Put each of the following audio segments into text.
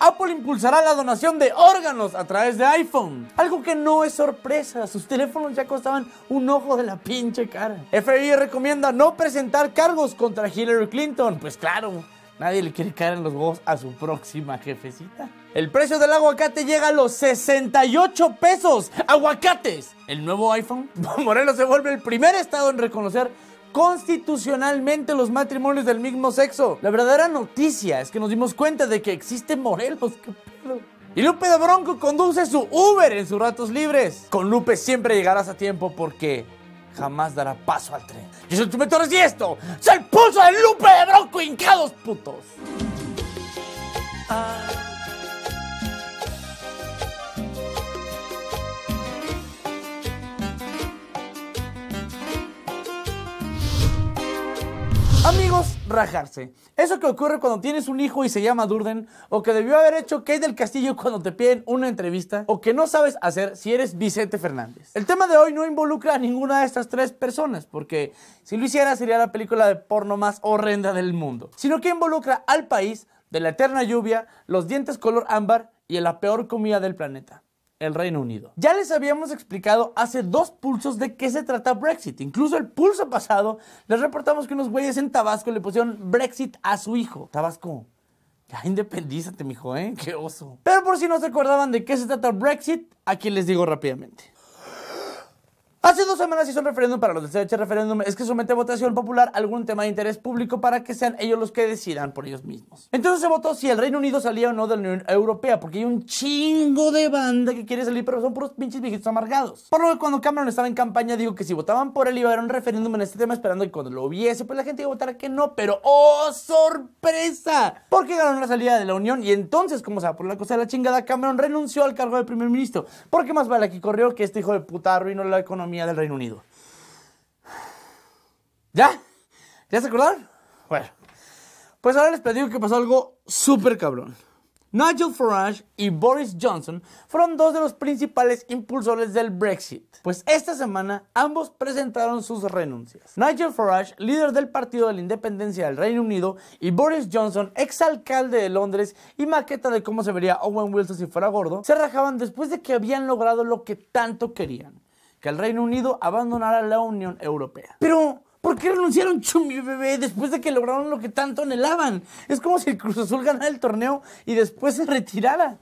Apple impulsará la donación de órganos a través de iPhone. Algo que no es sorpresa, sus teléfonos ya costaban un ojo de la pinche cara. FBI recomienda no presentar cargos contra Hillary Clinton. Pues claro, nadie le quiere caer en los huevos a su próxima jefecita. El precio del aguacate llega a los 68 pesos. ¡Aguacates! ¿El nuevo iPhone? Morelos se vuelve el primer estado en reconocer constitucionalmente los matrimonios del mismo sexo. La verdadera noticia es que nos dimos cuenta de que existe Morelos. Y Lupe de Bronco conduce su Uber en sus ratos libres. Con Lupe siempre llegarás a tiempo porque jamás dará paso al tren. Yo soy tu Torres y esto es el pulso de Lupe de Bronco hincados putos. Ah. Amigos, rajarse. Eso que ocurre cuando tienes un hijo y se llama Durden, o que debió haber hecho Kate del Castillo cuando te piden una entrevista, o que no sabes hacer si eres Vicente Fernández. El tema de hoy no involucra a ninguna de estas tres personas, porque si lo hiciera sería la película de porno más horrenda del mundo, sino que involucra al país de la eterna lluvia, los dientes color ámbar y la peor comida del planeta el Reino Unido. Ya les habíamos explicado hace dos pulsos de qué se trata Brexit. Incluso el pulso pasado les reportamos que unos güeyes en Tabasco le pusieron Brexit a su hijo. Tabasco, ya independízate, mijo, ¿eh? Qué oso. Pero por si no se acordaban de qué se trata Brexit, aquí les digo rápidamente. Hace dos semanas hizo un referéndum para los del CH referéndum es que somete a votación popular algún tema de interés público para que sean ellos los que decidan por ellos mismos. Entonces se votó si el Reino Unido salía o no de la Unión Europea, porque hay un chingo de banda que quiere salir, pero son puros pinches viejitos amargados. Por lo que cuando Cameron estaba en campaña dijo que si votaban por él iba a haber un referéndum en este tema esperando que cuando lo viese pues la gente iba a votar que no, pero ¡oh, sorpresa! Porque ganaron la salida de la Unión y entonces, como se por la cosa de la chingada, Cameron renunció al cargo de primer ministro, porque más vale que corrió que este hijo de puta arruinó la economía del Reino Unido. ¿Ya? ¿Ya se acordaron? Bueno, pues ahora les pedí que pasó algo súper cabrón. Nigel Farage y Boris Johnson fueron dos de los principales impulsores del Brexit, pues esta semana ambos presentaron sus renuncias. Nigel Farage, líder del Partido de la Independencia del Reino Unido, y Boris Johnson, exalcalde de Londres y maqueta de cómo se vería Owen Wilson si fuera gordo, se rajaban después de que habían logrado lo que tanto querían que el Reino Unido abandonará la Unión Europea. Pero, ¿por qué renunciaron Chumi Bebé después de que lograron lo que tanto anhelaban? Es como si el Cruz Azul ganara el torneo y después se retirara.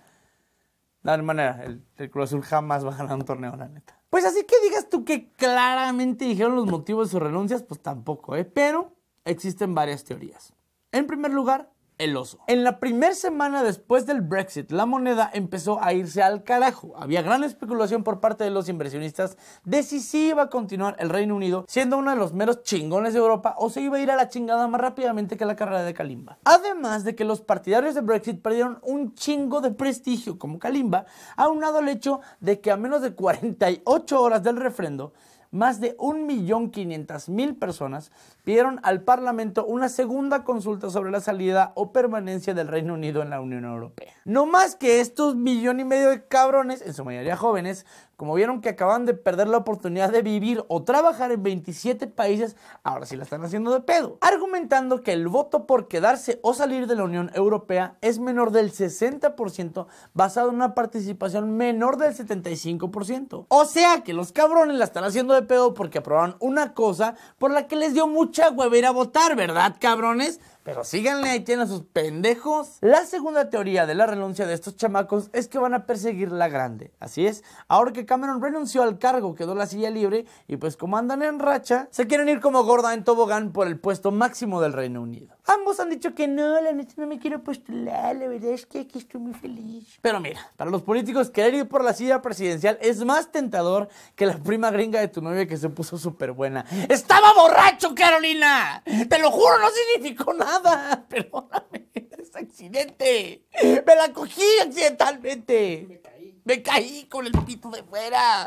De manera, el, el Cruz Azul jamás va a ganar un torneo, la neta. Pues así que digas tú que claramente dijeron los motivos de sus renuncias, pues tampoco, ¿eh? Pero existen varias teorías. En primer lugar, el oso. En la primera semana después del Brexit, la moneda empezó a irse al carajo. Había gran especulación por parte de los inversionistas de si iba a continuar el Reino Unido siendo uno de los meros chingones de Europa o se iba a ir a la chingada más rápidamente que la carrera de Kalimba. Además de que los partidarios de Brexit perdieron un chingo de prestigio como Kalimba, aunado al hecho de que a menos de 48 horas del refrendo, más de 1.500.000 personas pidieron al Parlamento una segunda consulta sobre la salida o permanencia del Reino Unido en la Unión Europea. No más que estos millón y medio de cabrones, en su mayoría jóvenes, como vieron que acaban de perder la oportunidad de vivir o trabajar en 27 países, ahora sí la están haciendo de pedo, argumentando que el voto por quedarse o salir de la Unión Europea es menor del 60% basado en una participación menor del 75%. O sea que los cabrones la están haciendo de pedo porque aprobaron una cosa por la que les dio mucha hueva ir a votar, ¿verdad, cabrones? Pero síganle, ahí tienen a sus pendejos. La segunda teoría de la renuncia de estos chamacos es que van a perseguir la grande. Así es, ahora que Cameron renunció al cargo, quedó la silla libre y pues como andan en racha, se quieren ir como gorda en tobogán por el puesto máximo del Reino Unido. Ambos han dicho que no, la neta no me quiero postular, la verdad es que aquí estoy muy feliz. Pero mira, para los políticos querer ir por la silla presidencial es más tentador que la prima gringa de tu novia que se puso súper buena. ¡Estaba borracho, Carolina! ¡Te lo juro, no significó nada! nada, perdóname, es accidente. Me la cogí accidentalmente. Me caí. Me caí con el pito de fuera.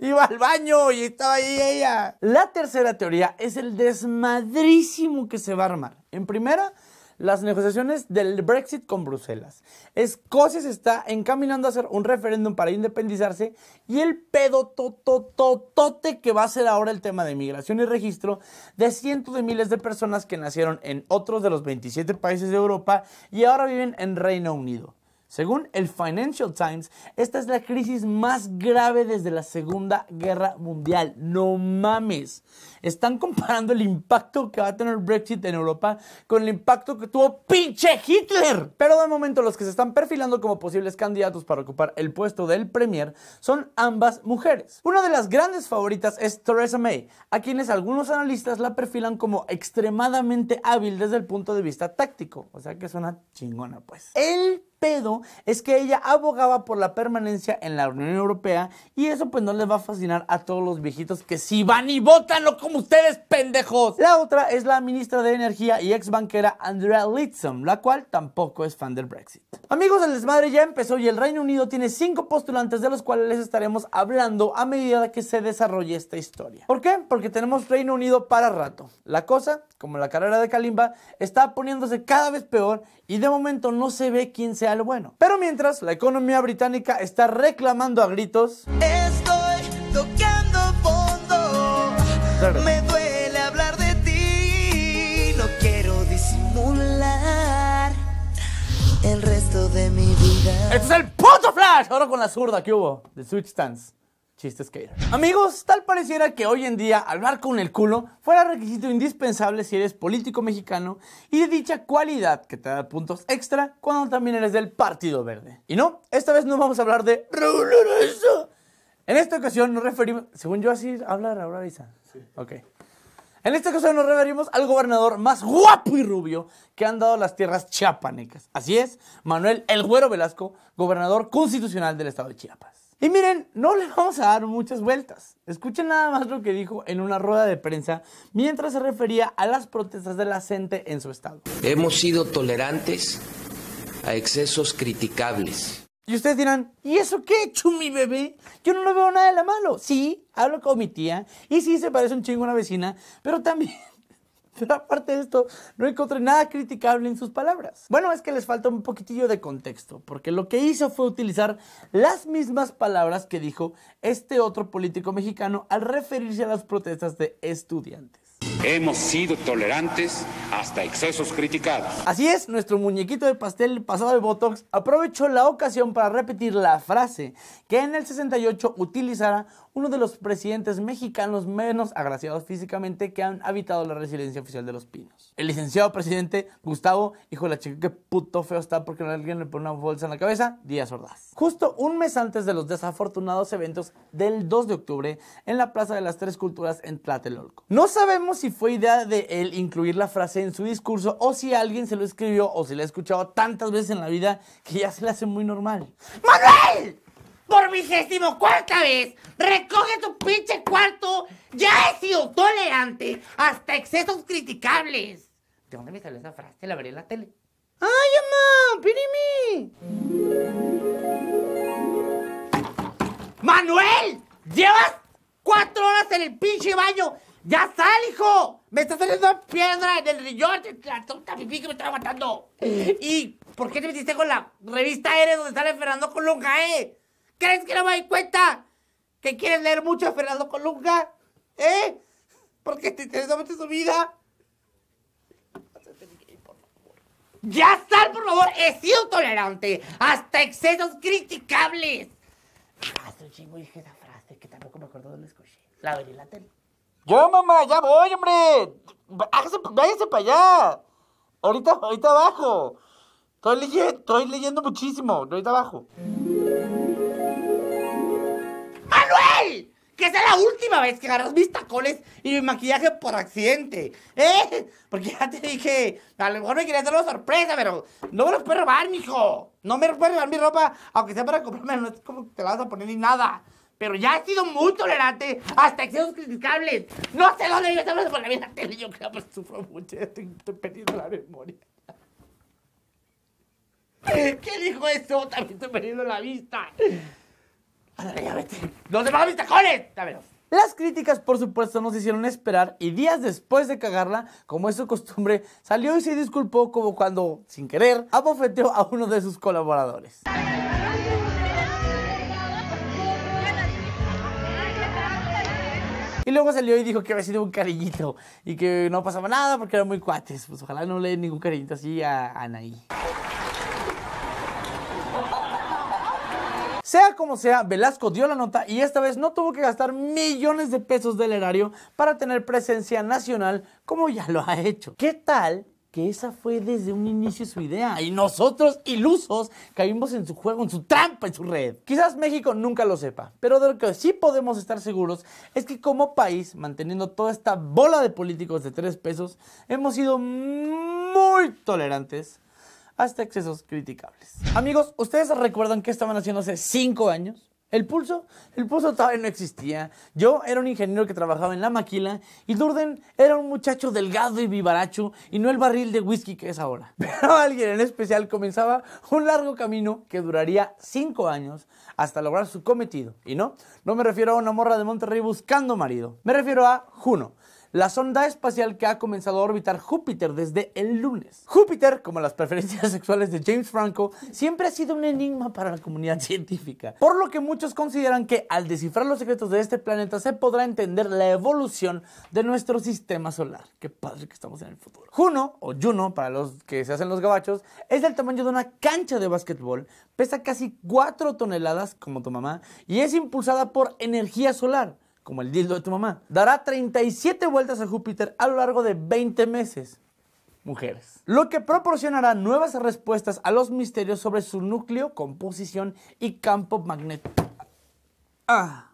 Iba al baño y estaba ahí ella. La tercera teoría es el desmadrísimo que se va a armar. En primera, las negociaciones del Brexit con Bruselas. Escocia se está encaminando a hacer un referéndum para independizarse y el pedo to-to-to-tote que va a ser ahora el tema de migración y registro de cientos de miles de personas que nacieron en otros de los 27 países de Europa y ahora viven en Reino Unido. Según el Financial Times, esta es la crisis más grave desde la Segunda Guerra Mundial. No mames. Están comparando el impacto que va a tener Brexit en Europa con el impacto que tuvo pinche Hitler. Pero de momento los que se están perfilando como posibles candidatos para ocupar el puesto del Premier son ambas mujeres. Una de las grandes favoritas es Theresa May, a quienes algunos analistas la perfilan como extremadamente hábil desde el punto de vista táctico. O sea que suena chingona pues. El pedo es que ella abogaba por la permanencia en la Unión Europea y eso pues no les va a fascinar a todos los viejitos que si van y votan, como ustedes, pendejos. La otra es la ministra de Energía y ex banquera Andrea Leadsom, la cual tampoco es fan del Brexit. Amigos, el desmadre ya empezó y el Reino Unido tiene cinco postulantes de los cuales les estaremos hablando a medida que se desarrolle esta historia. ¿Por qué? Porque tenemos Reino Unido para rato. La cosa, como la carrera de Kalimba, está poniéndose cada vez peor y de momento no se ve quién se bueno. Pero mientras, la economía británica está reclamando a gritos. Estoy tocando fondo. Me duele hablar de ti. No quiero disimular el resto de mi vida. Este es el puto flash. Ahora con la zurda que hubo de Switch Stance que skater. Amigos, tal pareciera que hoy en día hablar con el culo fuera requisito indispensable si eres político mexicano y de dicha cualidad que te da puntos extra cuando también eres del Partido Verde. Y no, esta vez no vamos a hablar de Raúl En esta ocasión nos referimos, según yo así habla Raúl Isa. Sí. Ok. En esta ocasión nos referimos al gobernador más guapo y rubio que han dado las tierras chiapanecas. Así es, Manuel El Güero Velasco, gobernador constitucional del estado de Chiapas. Y miren, no le vamos a dar muchas vueltas. Escuchen nada más lo que dijo en una rueda de prensa mientras se refería a las protestas de la gente en su estado. Hemos sido tolerantes a excesos criticables. Y ustedes dirán, ¿y eso qué, hecho mi bebé? Yo no le veo nada de la malo. Sí, hablo con mi tía y sí se parece un chingo a una vecina, pero también aparte de esto, no encontré nada criticable en sus palabras. Bueno, es que les falta un poquitillo de contexto, porque lo que hizo fue utilizar las mismas palabras que dijo este otro político mexicano al referirse a las protestas de estudiantes. Hemos sido tolerantes hasta excesos criticados. Así es, nuestro muñequito de pastel pasado de Botox aprovechó la ocasión para repetir la frase que en el 68 utilizara uno de los presidentes mexicanos menos agraciados físicamente que han habitado la residencia oficial de Los Pinos. El licenciado presidente Gustavo, hijo de la chica, qué puto feo está porque alguien le pone una bolsa en la cabeza, Díaz Ordaz. Justo un mes antes de los desafortunados eventos del 2 de octubre en la Plaza de las Tres Culturas en Tlatelolco. No sabemos si fue idea de él incluir la frase en su discurso o si alguien se lo escribió o si la ha escuchado tantas veces en la vida que ya se le hace muy normal. ¡Manuel! por vigésimo cuarta vez, recoge tu pinche cuarto. Ya he sido tolerante hasta excesos criticables. ¿De dónde me salió esa frase? La veré en la tele. ¡Ay, mamá! ¡Pirimi! ¡Manuel! ¡Llevas cuatro horas en el pinche baño! ¡Ya sal, hijo! Me está saliendo piedra en el riñón, la tonta pipí que me está matando. ¿Y por qué te metiste con la revista Eres donde sale Fernando Colón eh? ¿Crees que no me doy cuenta que quieres leer mucho a Fernando Colunga? ¿Eh? Porque te interesa mucho su vida. Ya sal, por favor. He sido tolerante hasta excesos criticables. Hace un chingo dije esa frase que tampoco me acuerdo dónde escuché. La veré la tele. Yo, mamá, ya voy, hombre. Váyase, para allá. Ahorita, ahorita abajo. Estoy estoy leyendo muchísimo. Ahorita abajo. que sea la última vez que agarras mis tacones y mi maquillaje por accidente. ¿Eh? Porque ya te dije, a lo mejor me querías dar una sorpresa, pero no me los puedes robar, mijo. No me puedes robar mi ropa, aunque sea para comprarme, no es como que te la vas a poner ni nada. Pero ya he sido muy tolerante hasta excesos criticables. No sé dónde yo estaba por la vida tele. Yo creo que sufro mucho. Estoy, estoy perdiendo la memoria. ¿Qué dijo eso? También estoy perdiendo la vista. Ándale, ya vete. ¿Dónde van mis tacones? Las críticas, por supuesto, nos hicieron esperar y días después de cagarla, como es su costumbre, salió y se disculpó como cuando, sin querer, abofeteó a uno de sus colaboradores. Y luego salió y dijo que había sido un cariñito y que no pasaba nada porque eran muy cuates. Pues ojalá no le den ningún cariñito así a Anaí. Sea como sea, Velasco dio la nota y esta vez no tuvo que gastar millones de pesos del erario para tener presencia nacional como ya lo ha hecho. ¿Qué tal que esa fue desde un inicio su idea. Y nosotros, ilusos, caímos en su juego, en su trampa, en su red. Quizás México nunca lo sepa, pero de lo que sí podemos estar seguros es que como país, manteniendo toda esta bola de políticos de tres pesos, hemos sido muy tolerantes hasta excesos criticables. Amigos, ¿ustedes recuerdan qué estaban haciendo hace 5 años? El pulso, el pulso todavía no existía. Yo era un ingeniero que trabajaba en la maquila y Durden era un muchacho delgado y vivaracho y no el barril de whisky que es ahora. Pero alguien en especial comenzaba un largo camino que duraría cinco años hasta lograr su cometido. Y no, no me refiero a una morra de Monterrey buscando marido. Me refiero a Juno, la sonda espacial que ha comenzado a orbitar Júpiter desde el lunes. Júpiter, como las preferencias sexuales de James Franco, siempre ha sido un enigma para la comunidad científica, por lo que muchos consideran que al descifrar los secretos de este planeta se podrá entender la evolución de nuestro sistema solar. Qué padre que estamos en el futuro. Juno, o Juno para los que se hacen los gabachos, es del tamaño de una cancha de básquetbol, pesa casi 4 toneladas como tu mamá y es impulsada por energía solar como el dildo de tu mamá. Dará 37 vueltas a Júpiter a lo largo de 20 meses. Mujeres. Lo que proporcionará nuevas respuestas a los misterios sobre su núcleo, composición y campo magnético. Ah.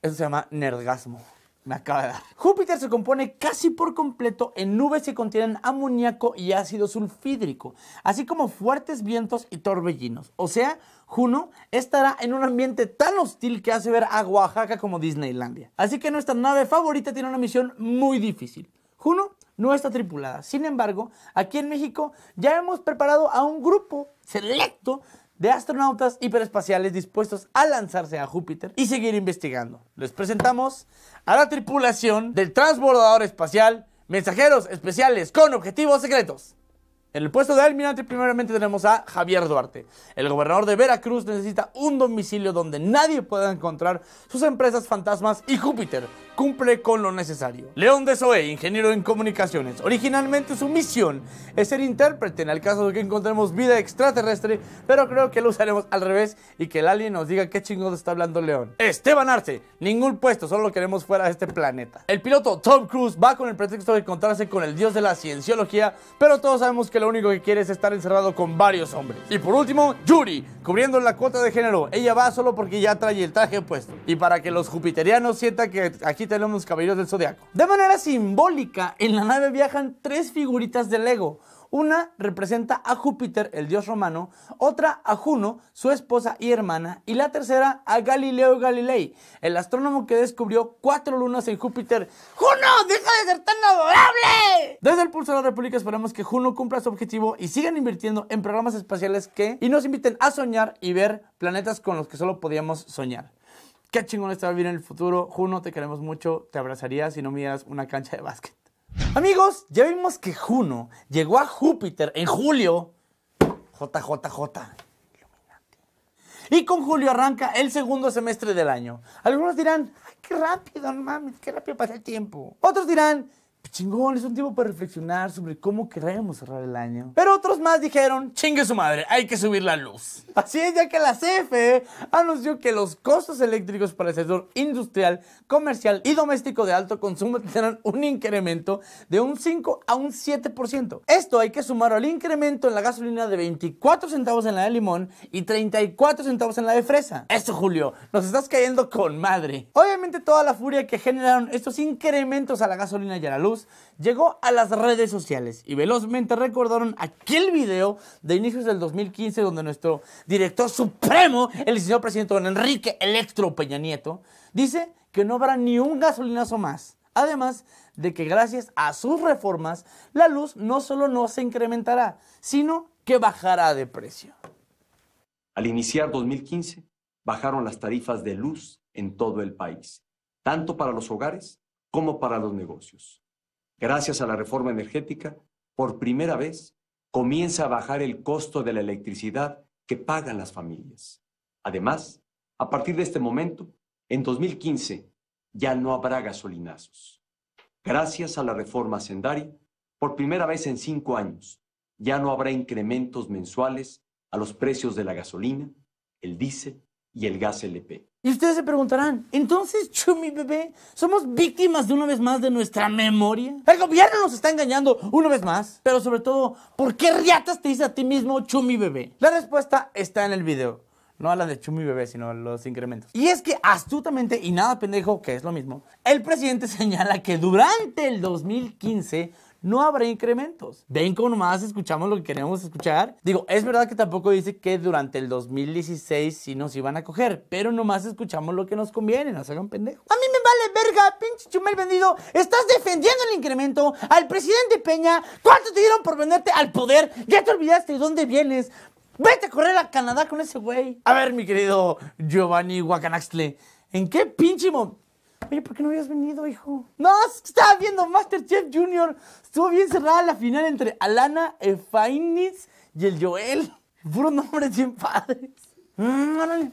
Eso se llama nergasmo me acaba de dar. Júpiter se compone casi por completo en nubes que contienen amoníaco y ácido sulfídrico, así como fuertes vientos y torbellinos. O sea, Juno estará en un ambiente tan hostil que hace ver a Oaxaca como Disneylandia. Así que nuestra nave favorita tiene una misión muy difícil. Juno no está tripulada. Sin embargo, aquí en México ya hemos preparado a un grupo selecto de astronautas hiperespaciales dispuestos a lanzarse a Júpiter y seguir investigando. Les presentamos a la tripulación del transbordador espacial, mensajeros especiales con objetivos secretos. En el puesto de almirante primeramente tenemos a Javier Duarte. El gobernador de Veracruz necesita un domicilio donde nadie pueda encontrar sus empresas fantasmas y Júpiter cumple con lo necesario. León de Soe, ingeniero en comunicaciones. Originalmente su misión es ser intérprete en el caso de que encontremos vida extraterrestre, pero creo que lo usaremos al revés y que el alien nos diga qué chingón está hablando León. Esteban Arce, ningún puesto, solo lo queremos fuera de este planeta. El piloto Tom Cruise va con el pretexto de encontrarse con el dios de la cienciología, pero todos sabemos que lo único que quiere es estar encerrado con varios hombres. Y por último, Yuri, cubriendo la cuota de género. Ella va solo porque ya trae el traje puesto. Y para que los jupiterianos sientan que aquí tenemos los Caballeros del Zodiaco. De manera simbólica, en la nave viajan tres figuritas de Lego. Una representa a Júpiter, el dios romano, otra a Juno, su esposa y hermana, y la tercera a Galileo Galilei, el astrónomo que descubrió cuatro lunas en Júpiter. ¡Juno, deja de ser tan adorable! Desde el Pulso de la República esperamos que Juno cumpla su objetivo y sigan invirtiendo en programas espaciales que y nos inviten a soñar y ver planetas con los que solo podíamos soñar. Qué chingón a vivir en el futuro. Juno, te queremos mucho. Te abrazaría si no miras una cancha de básquet. Amigos, ya vimos que Juno llegó a Júpiter en julio. JJJ. Y con Julio arranca el segundo semestre del año. Algunos dirán, Ay, qué rápido, no mames, qué rápido pasa el tiempo. Otros dirán, Chingón, es un tiempo para reflexionar sobre cómo queremos cerrar el año. Pero otros más dijeron, chingue su madre, hay que subir la luz. Así es, ya que la CFE anunció que los costos eléctricos para el sector industrial, comercial y doméstico de alto consumo tendrán un incremento de un 5 a un 7%. Esto hay que sumar al incremento en la gasolina de 24 centavos en la de limón y 34 centavos en la de fresa. Esto, Julio, nos estás cayendo con madre. Obviamente toda la furia que generaron estos incrementos a la gasolina y a la luz llegó a las redes sociales y velozmente recordaron aquel video de inicios del 2015 donde nuestro director supremo, el señor presidente don Enrique Electro Peña Nieto, dice que no habrá ni un gasolinazo más. Además de que gracias a sus reformas, la luz no solo no se incrementará, sino que bajará de precio. Al iniciar 2015, bajaron las tarifas de luz en todo el país, tanto para los hogares como para los negocios gracias a la reforma energética, por primera vez comienza a bajar el costo de la electricidad que pagan las familias. Además, a partir de este momento, en 2015, ya no habrá gasolinazos. Gracias a la reforma hacendaria, por primera vez en cinco años, ya no habrá incrementos mensuales a los precios de la gasolina, el diésel y el gas LP. Y ustedes se preguntarán, entonces, Chumi bebé, ¿somos víctimas de una vez más de nuestra memoria? El gobierno nos está engañando una vez más. Pero sobre todo, ¿por qué riatas te dice a ti mismo, Chumi bebé? La respuesta está en el video. No a la de Chumi Bebé, sino a los incrementos. Y es que astutamente y nada pendejo, que es lo mismo, el presidente señala que durante el 2015 no habrá incrementos. Ven con nomás escuchamos lo que queremos escuchar. Digo, es verdad que tampoco dice que durante el 2016 sí nos iban a coger, pero nomás escuchamos lo que nos conviene, nos hagan pendejo. A mí me vale verga, pinche chumel vendido. Estás defendiendo el incremento al presidente Peña. ¿Cuánto te dieron por venderte al poder? Ya te olvidaste de dónde vienes. Vete a correr a Canadá con ese güey. A ver, mi querido Giovanni Guacanaxtle, ¿en qué pinche momento? Oye, ¿por qué no habías venido, hijo? No, estaba viendo Masterchef Junior. Estuvo bien cerrada la final entre Alana, Efainis y el Joel. Puro nombres bien padres. Mm,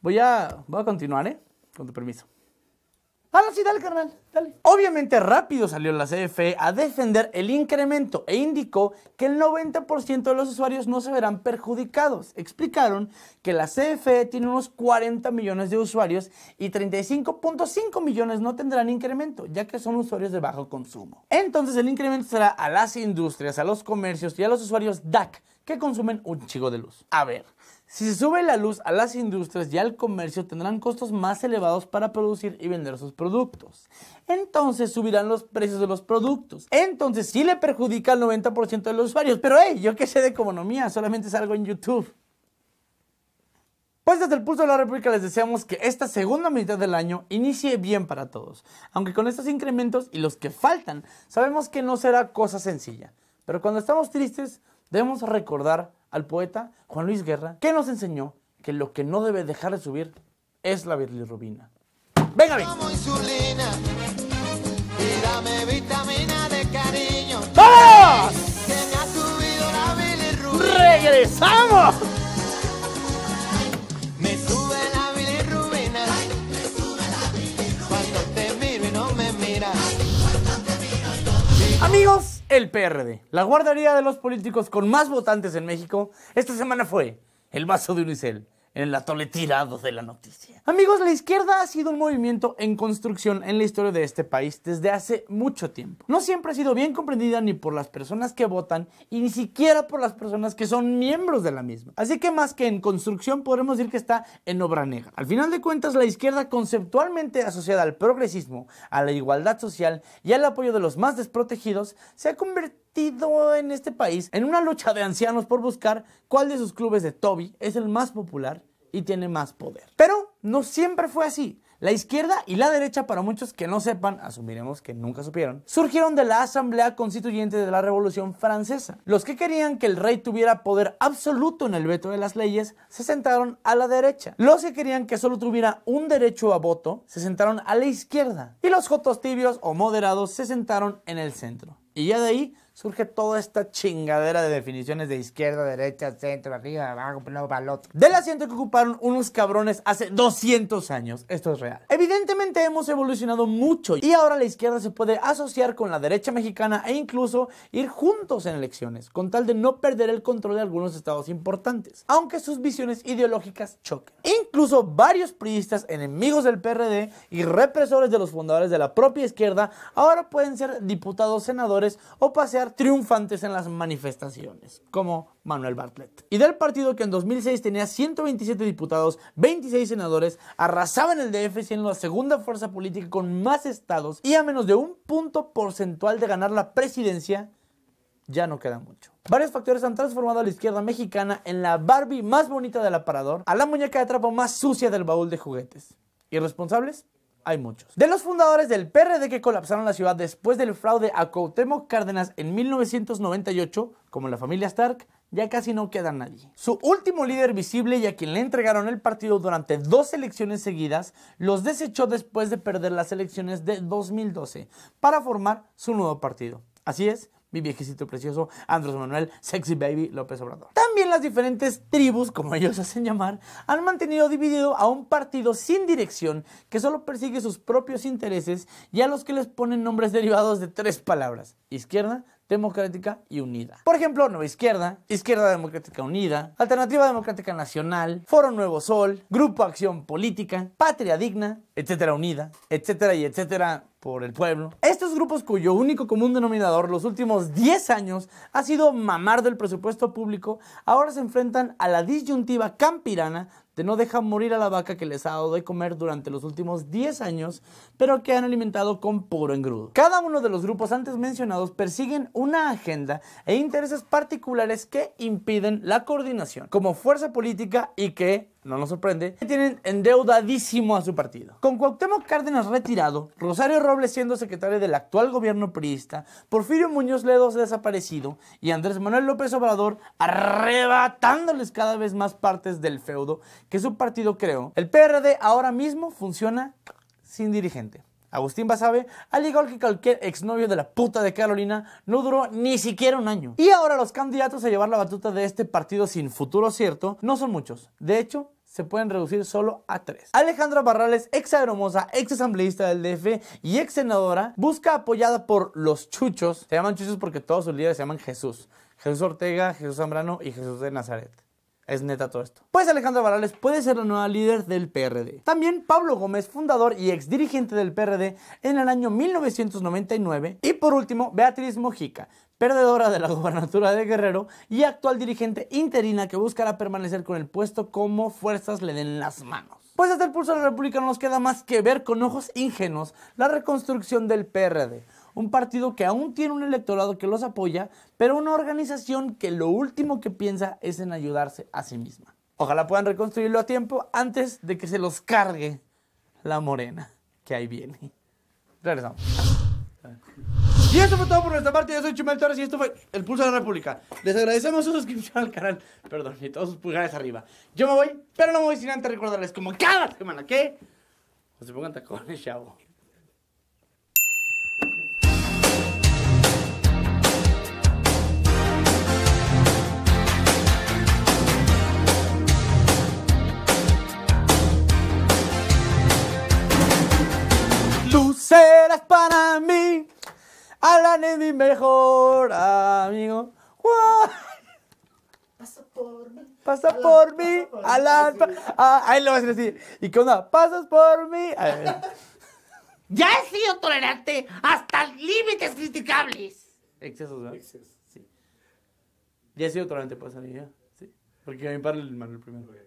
voy a, voy a continuar, ¿eh? Con tu permiso. Ah, sí, dale, carnal, dale. Obviamente rápido salió la CFE a defender el incremento e indicó que el 90% de los usuarios no se verán perjudicados. Explicaron que la CFE tiene unos 40 millones de usuarios y 35.5 millones no tendrán incremento, ya que son usuarios de bajo consumo. Entonces el incremento será a las industrias, a los comercios y a los usuarios DAC, que consumen un chico de luz. A ver, si se sube la luz a las industrias y al comercio, tendrán costos más elevados para producir y vender sus productos. Entonces subirán los precios de los productos. Entonces sí le perjudica al 90% de los usuarios. Pero hey, yo qué sé de economía, solamente salgo en YouTube. Pues desde el Pulso de la República les deseamos que esta segunda mitad del año inicie bien para todos. Aunque con estos incrementos y los que faltan, sabemos que no será cosa sencilla. Pero cuando estamos tristes, debemos recordar al poeta Juan Luis Guerra, que nos enseñó que lo que no debe dejar de subir es la bilirrubina. ¡Venga, venga! y dame vitamina de cariño. ¡Vamos! Que me ha subido la bilirrubina. ¡Regresamos! Me sube la bilirrubina. me sube Cuando te miro y no me miras. cuando te Amigos, el PRD, la guardería de los políticos con más votantes en México, esta semana fue el vaso de Unicel en la atole tirado de la noticia. Amigos, la izquierda ha sido un movimiento en construcción en la historia de este país desde hace mucho tiempo. No siempre ha sido bien comprendida ni por las personas que votan y ni siquiera por las personas que son miembros de la misma. Así que más que en construcción podremos decir que está en obra negra. Al final de cuentas, la izquierda conceptualmente asociada al progresismo, a la igualdad social y al apoyo de los más desprotegidos se ha convertido en este país en una lucha de ancianos por buscar cuál de sus clubes de Toby es el más popular y tiene más poder. Pero no siempre fue así. La izquierda y la derecha, para muchos que no sepan, asumiremos que nunca supieron, surgieron de la Asamblea Constituyente de la Revolución Francesa. Los que querían que el rey tuviera poder absoluto en el veto de las leyes se sentaron a la derecha. Los que querían que solo tuviera un derecho a voto se sentaron a la izquierda. Y los jotos tibios o moderados se sentaron en el centro. Y ya de ahí surge toda esta chingadera de definiciones de izquierda, derecha, centro, arriba, abajo, para Del asiento que ocuparon unos cabrones hace 200 años, esto es real. Evidentemente hemos evolucionado mucho y ahora la izquierda se puede asociar con la derecha mexicana e incluso ir juntos en elecciones, con tal de no perder el control de algunos estados importantes, aunque sus visiones ideológicas choquen. Incluso varios priistas enemigos del PRD y represores de los fundadores de la propia izquierda ahora pueden ser diputados, senadores o pasear triunfantes en las manifestaciones, como Manuel Bartlett. Y del partido que en 2006 tenía 127 diputados, 26 senadores, arrasaban el DF siendo la segunda fuerza política con más estados y a menos de un punto porcentual de ganar la presidencia, ya no queda mucho. Varios factores han transformado a la izquierda mexicana en la Barbie más bonita del aparador, a la muñeca de trapo más sucia del baúl de juguetes. ¿Irresponsables? hay muchos. De los fundadores del PRD que colapsaron la ciudad después del fraude a Cuauhtémoc Cárdenas en 1998, como la familia Stark, ya casi no queda nadie. Su último líder visible y a quien le entregaron el partido durante dos elecciones seguidas, los desechó después de perder las elecciones de 2012 para formar su nuevo partido. Así es, mi viejecito precioso, Andrés Manuel, Sexy Baby López Obrador. También las diferentes tribus, como ellos hacen llamar, han mantenido dividido a un partido sin dirección que solo persigue sus propios intereses y a los que les ponen nombres derivados de tres palabras, izquierda, Democrática y Unida. Por ejemplo, Nueva Izquierda, Izquierda Democrática Unida, Alternativa Democrática Nacional, Foro Nuevo Sol, Grupo Acción Política, Patria Digna, etcétera Unida, etcétera y etcétera por el pueblo. Estos grupos cuyo único común denominador los últimos 10 años ha sido mamar del presupuesto público, ahora se enfrentan a la disyuntiva campirana de no dejar morir a la vaca que les ha dado de comer durante los últimos 10 años, pero que han alimentado con puro engrudo. Cada uno de los grupos antes mencionados persiguen una agenda e intereses particulares que impiden la coordinación como fuerza política y que no nos sorprende, tienen endeudadísimo a su partido. Con Cuauhtémoc Cárdenas retirado, Rosario Robles siendo secretario del actual gobierno priista, Porfirio Muñoz Ledo desaparecido y Andrés Manuel López Obrador arrebatándoles cada vez más partes del feudo que su partido creó, el PRD ahora mismo funciona sin dirigente. Agustín Basabe, al igual que cualquier exnovio de la puta de Carolina, no duró ni siquiera un año. Y ahora los candidatos a llevar la batuta de este partido sin futuro cierto no son muchos. De hecho, se pueden reducir solo a tres. Alejandra Barrales, ex agromosa, ex asambleísta del DF y ex senadora, busca apoyada por los chuchos, se llaman chuchos porque todos sus líderes se llaman Jesús, Jesús Ortega, Jesús Zambrano y Jesús de Nazaret. Es neta todo esto. Pues Alejandro Barales puede ser la nueva líder del PRD. También Pablo Gómez, fundador y ex dirigente del PRD en el año 1999. Y por último, Beatriz Mojica, perdedora de la gubernatura de Guerrero y actual dirigente interina que buscará permanecer con el puesto como fuerzas le den las manos. Pues hasta el pulso de la República no nos queda más que ver con ojos ingenuos la reconstrucción del PRD un partido que aún tiene un electorado que los apoya, pero una organización que lo último que piensa es en ayudarse a sí misma. Ojalá puedan reconstruirlo a tiempo antes de que se los cargue la morena, que ahí viene. Regresamos. Y esto fue todo por nuestra parte. Yo soy Chumel Torres y esto fue El Pulso de la República. Les agradecemos su suscripción al canal. Perdón, y todos sus pulgares arriba. Yo me voy, pero no me voy sin antes recordarles como cada semana que... No se pongan tacones, chavo. Tú serás para mí, Alan es mi mejor amigo. Pasa por mí. Pasa Alan, por mí, Alan. Ah, ahí lo vas a decir. ¿Y qué onda? Pasas por mí. ya he sido tolerante hasta límites criticables. Excesos, ¿verdad? Excesos, sí. Ya he sido tolerante, pues, niña, sí. Porque a mi padre le mandó el primero.